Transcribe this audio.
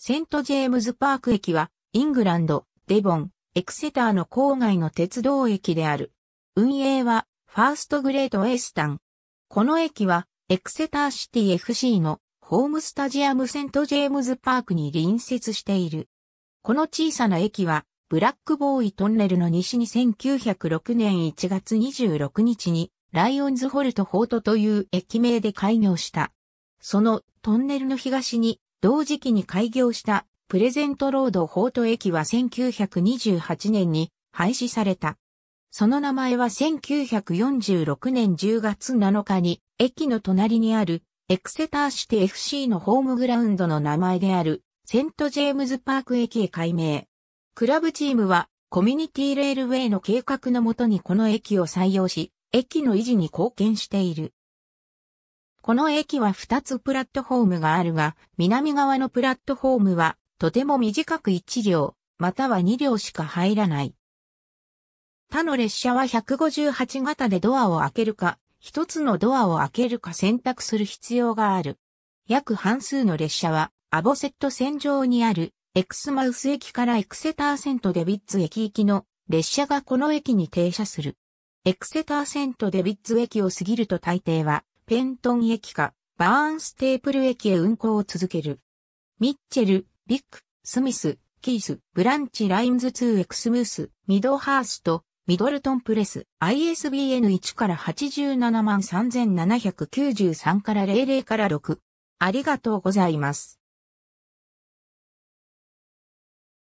セントジェームズパーク駅は、イングランド、デボン、エクセターの郊外の鉄道駅である。運営は、ファーストグレートエスタン。この駅は、エクセターシティ FC のホームスタジアムセントジェームズパークに隣接している。この小さな駅は、ブラックボーイトンネルの西に1906年1月26日に、ライオンズホルトフォートという駅名で開業した。そのトンネルの東に同時期に開業したプレゼントロードフォート駅は1928年に廃止された。その名前は1946年10月7日に駅の隣にあるエクセターシティ FC のホームグラウンドの名前であるセントジェームズパーク駅へ改名。クラブチームはコミュニティレールウェイの計画のもとにこの駅を採用し、駅の維持に貢献している。この駅は2つプラットフォームがあるが、南側のプラットフォームは、とても短く1両、または2両しか入らない。他の列車は158型でドアを開けるか、一つのドアを開けるか選択する必要がある。約半数の列車は、アボセット線上にある、エクスマウス駅からエクセターセントデビッツ駅行きの列車がこの駅に停車する。エクセターセントデビッツ駅を過ぎると大抵はペントン駅か、バーンステープル駅へ運行を続ける。ミッチェル、ビック、スミス、キース、ブランチラインズ2エクスムース、ミドハースト、ミドルトンプレス、ISBN1 から87万3793から00から6。ありがとうございます。